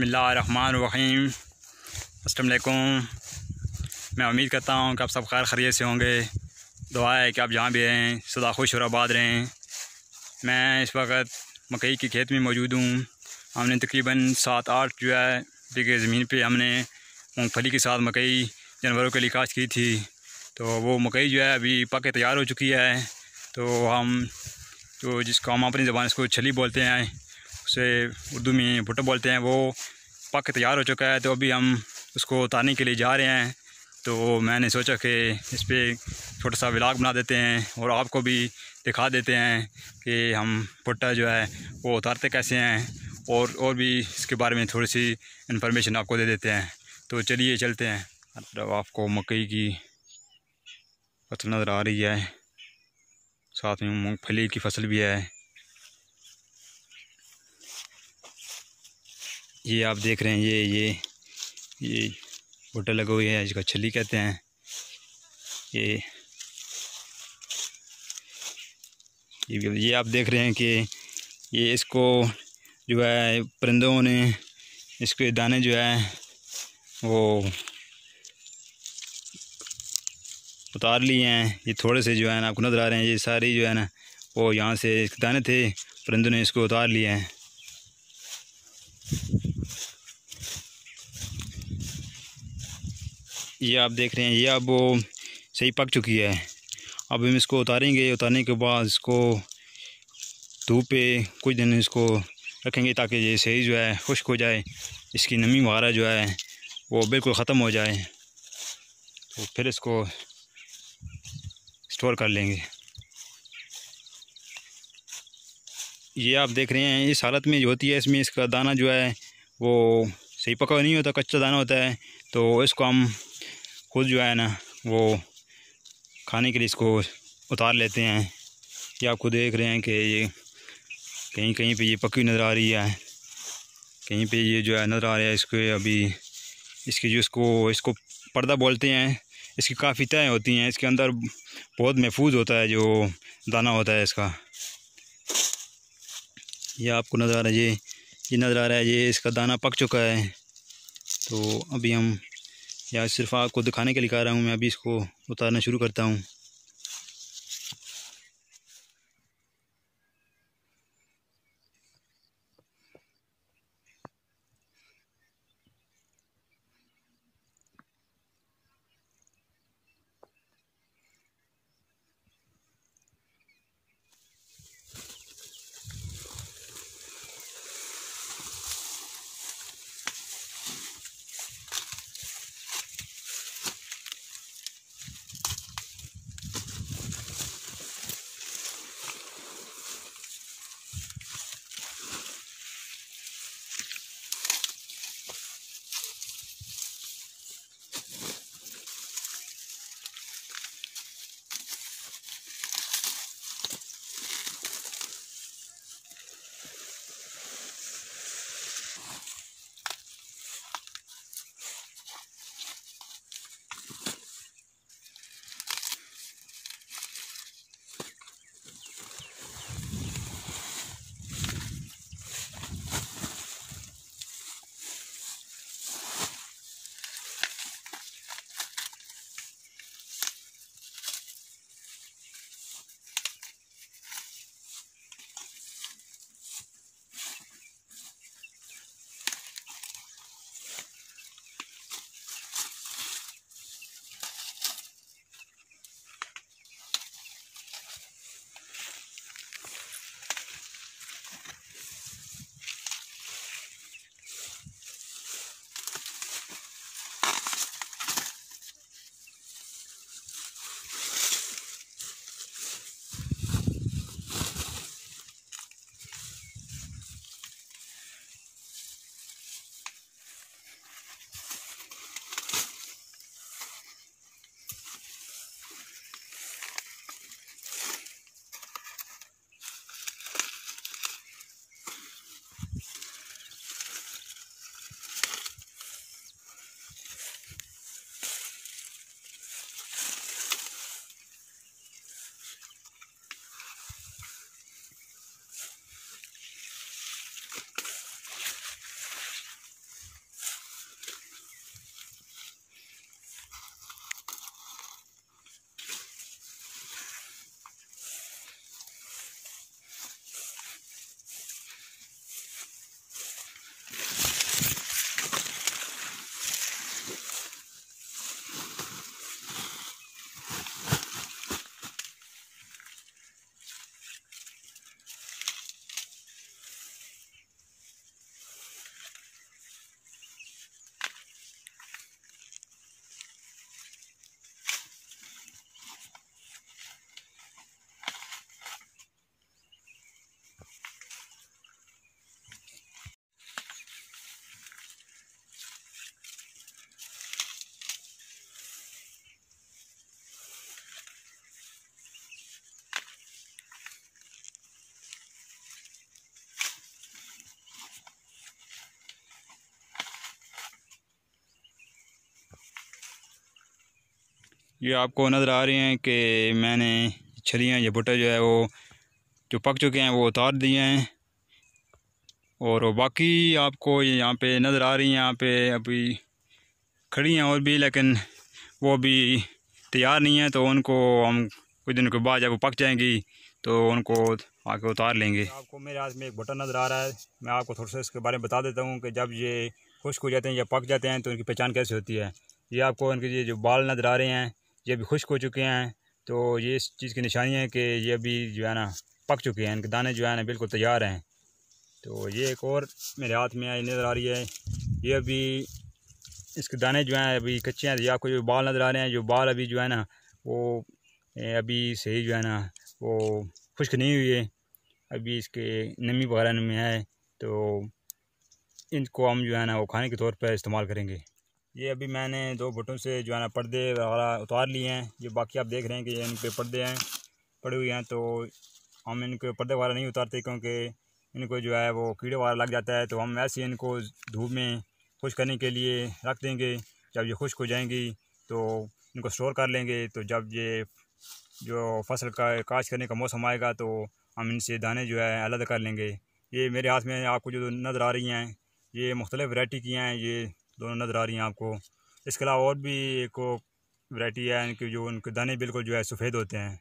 बसमीम असलकुम मैं उम्मीद करता हूँ कि आप सब खैर खरीत से होंगे दुआ है कि आप जहाँ भी रहें सदा खुश और आबाद रहें मैं इस वक्त मकई के खेत में मौजूद हूँ हमने तकरीबन सात आठ जो है बीघे ज़मीन पे हमने मूँगफली के साथ मकई जानवरों के लिए काश की थी तो वो मकई जो है अभी पक के तैयार हो चुकी है तो हम तो जिसको हम अपनी ज़बान इसको छली बोलते हैं से उर्दू में भुट्टा बोलते हैं वो पक तैयार हो चुका है तो अभी हम उसको उतारने के लिए जा रहे हैं तो मैंने सोचा कि इस पर छोटा सा व्लाग बना देते हैं और आपको भी दिखा देते हैं कि हम भुट्टा जो है वो उतारते कैसे हैं और और भी इसके बारे में थोड़ी सी इन्फॉर्मेशन आपको दे देते हैं तो चलिए चलते हैं मतलब आपको मकई की फसल नज़र आ रही है साथ में मूँगफली की फसल भी है ये आप देख रहे हैं ये ये ये बोटा लगा हुई है इसको छली कहते हैं ये ये आप देख रहे हैं कि ये इसको जो है परिंदों ने इसके दाने जो है वो उतार लिए हैं ये थोड़े से जो है ना आपको नज़र आ रहे हैं ये सारी जो है ना वो यहाँ से दाने थे परिंदों ने इसको उतार लिए हैं ये आप देख रहे हैं ये अब सही पक चुकी है अब हम इसको उतारेंगे उतारने के बाद इसको धूप पे कुछ दिन इसको रखेंगे ताकि ये सही जो है खुश्क हो जाए इसकी नमी वगैरह जो है वो बिल्कुल ख़त्म हो जाए तो फिर इसको स्टोर कर लेंगे ये आप देख रहे हैं इस हालत में जो होती है इसमें इसका दाना जो है वो सही पका नहीं होता कच्चा दाना होता है तो इसको हम खुद जो है ना वो खाने के लिए इसको उतार लेते हैं या आपको देख रहे हैं कि ये कहीं कहीं पे ये पकी नज़र आ रही है कहीं पे ये जो है नज़र आ रहा है इसके अभी इसके जो इसको इसको पर्दा बोलते हैं इसकी काफ़ी तय होती हैं इसके अंदर बहुत महफूज होता है जो दाना होता है इसका ये आपको नज़र आ रहा है ये ये नज़र आ रहा है ये इसका दाना पक चुका है तो अभी हम या सिर्फ आपको दिखाने के लिए कह रहा हूँ मैं अभी इसको उतारना शुरू करता हूँ ये आपको नज़र आ रही हैं कि मैंने छलियाँ या भुट्टे जो है वो जो पक चुके हैं वो उतार दिए हैं और बाकी आपको ये यहाँ पे नज़र आ रही हैं यहाँ पे अभी खड़ी हैं और भी लेकिन वो अभी तैयार नहीं है तो उनको हम कुछ दिनों के बाद जब वो पक जाएंगी तो उनको आके उतार लेंगे आपको मेरे हाथ में एक बटन नज़र आ रहा है मैं आपको थोड़ा सा इसके बारे में बता देता हूँ कि जब ये खुश्क हो जाते हैं या पक जाते हैं तो उनकी पहचान कैसे होती है ये आपको उनके ये जो बाल नज़र आ रहे हैं ये अभी खुश्क हो चुके हैं तो ये इस चीज़ की निशानी है कि ये अभी जो है ना पक चुके हैं इनके दाने जो है ना बिल्कुल तैयार हैं तो ये एक और मेरे हाथ में आई नज़र आ रही है ये अभी इसके दाने जो हैं अभी कच्चे हैं या कोई बाल नज़र आ रहे हैं जो बाल अभी जो है ना वो अभी सही जो है ना वो खुश्क नहीं हुई है अभी इसके नमी वगैरह में है तो इनको हम जो है ना वो खाने के तौर पर इस्तेमाल करेंगे ये अभी मैंने दो भुटों से जो है ना पर्दे वगैरह उतार लिए हैं ये बाकी आप देख रहे हैं कि इन पर पर्दे हैं पड़े हुए हैं तो हम इनके पर्दे वगैरह नहीं उतारते क्योंकि इनको जो है वो कीड़े वगैरह लग जाता है तो हम ही इनको धूप में खुश करने के लिए रख देंगे जब ये खुश्क हो जाएंगी तो इनको स्टोर कर लेंगे तो जब ये जो फसल का काश करने का मौसम आएगा तो हम इनसे दाने जो है अलग कर लेंगे ये मेरे हाथ में आपको जो नज़र आ रही हैं ये मुख्तलिफ़ वैरायटी की हैं ये दोनों नज़र आ रही हैं आपको इसके अलावा और भी एक वैरायटी है इनकी जो उनके दाने बिल्कुल जो है सफ़ेद होते हैं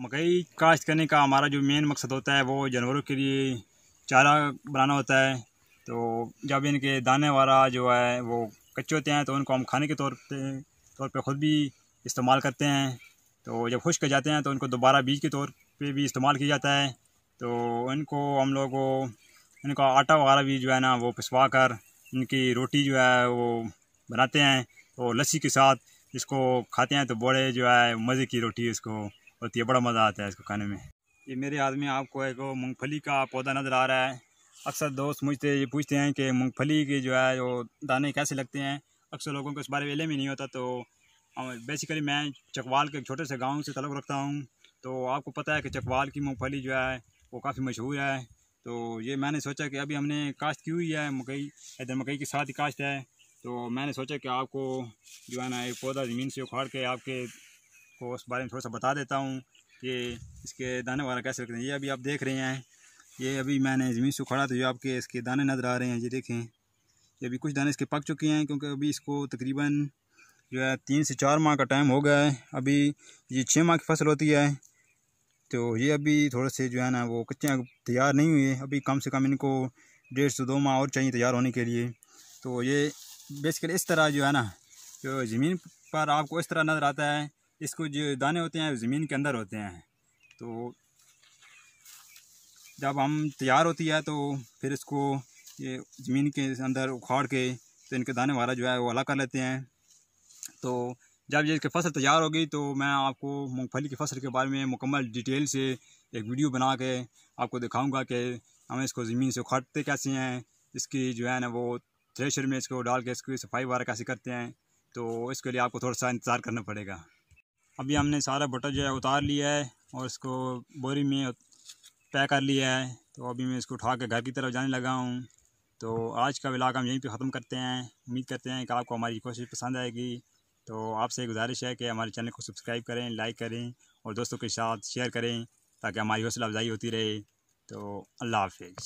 मकई काश्त करने का हमारा जो मेन मकसद होता है वो जानवरों के लिए चारा बनाना होता है तो जब इनके दाने वाला जो है वो कच्चे होते हैं तो उनको हम खाने के तौर पर तौर पे ख़ुद भी इस्तेमाल करते हैं तो जब खुश कर जाते हैं तो उनको दोबारा बीज के तौर पे भी इस्तेमाल किया जाता है तो इनको हम लोग इनका आटा वगैरह भी जो है ना वो पिसवा कर इनकी रोटी जो है वो बनाते हैं तो लस्सी के साथ इसको खाते हैं तो बड़े जो है मज़े की रोटी इसको होती है बड़ा मज़ा आता है इसको खाने में ये मेरे आदमी आपको एक मूँगफली का पौधा नज़र आ रहा है अक्सर दोस्त मुझसे ये पूछते हैं कि मूँगफली के जो है वो दाने कैसे लगते हैं अक्सर लोगों को इस बारे में नहीं होता तो बेसिकली मैं चकवाल के छोटे से गाँव से तलब रखता हूँ तो आपको पता है कि चकवाल की मूँगफली जो है वो काफ़ी मशहूर है तो ये मैंने सोचा कि अभी हमने काश्त की हुई है मकई इधर मकई के साथ ही काश्त है तो मैंने सोचा कि आपको जो है ना एक पौधा ज़मीन से उखाड़ के आपके को उस बारे में थोड़ा सा बता देता हूँ कि इसके दाने वगैरह कैसे रखते हैं ये अभी आप देख रहे हैं ये अभी मैंने ज़मीन से उखाड़ा तो ये आपके इसके दाने नज़र आ रहे हैं ये देखें ये अभी कुछ दाने इसके पक चुके हैं क्योंकि अभी इसको तकरीबन जो है तीन से चार माह का टाइम हो गया है अभी ये छः माह की फसल होती है तो ये अभी थोड़े से जो है ना वो कच्चे तैयार नहीं हुए अभी कम से कम इनको डेढ़ से दो माह और चाहिए तैयार होने के लिए तो ये बेसिकली इस तरह जो है ना जो ज़मीन पर आपको इस तरह नज़र आता है इसको जो दाने होते हैं ज़मीन के अंदर होते हैं तो जब हम तैयार होती है तो फिर इसको ये ज़मीन के अंदर उखाड़ के तो इनके दाने वाला जो है वो अलग कर लेते हैं तो जब ये इसकी फसल तैयार होगी तो मैं आपको मूँगफली की फसल के बारे में मुकम्मल डिटेल से एक वीडियो बना के आपको दिखाऊँगा कि हम इसको ज़मीन से उखाड़ते कैसे हैं इसकी जो है ना वो थ्रेशर में इसको डाल के इसकी सफाई वगैरह कैसे करते हैं तो इसके लिए आपको थोड़ा सा इंतज़ार करना पड़ेगा अभी हमने सारा बटर जो है उतार लिया है और इसको बोरी में पैक कर लिया है तो अभी मैं इसको उठा के घर की तरफ जाने लगा हूँ तो आज का विलाग हम यहीं पे ख़त्म करते हैं उम्मीद करते हैं कि आपको हमारी कोशिश पसंद आएगी तो आपसे गुजारिश है कि हमारे चैनल को सब्सक्राइब करें लाइक करें और दोस्तों के साथ शेयर करें ताकि हमारी हौसला अफजाई होती रहे तो अल्लाह हाफिज़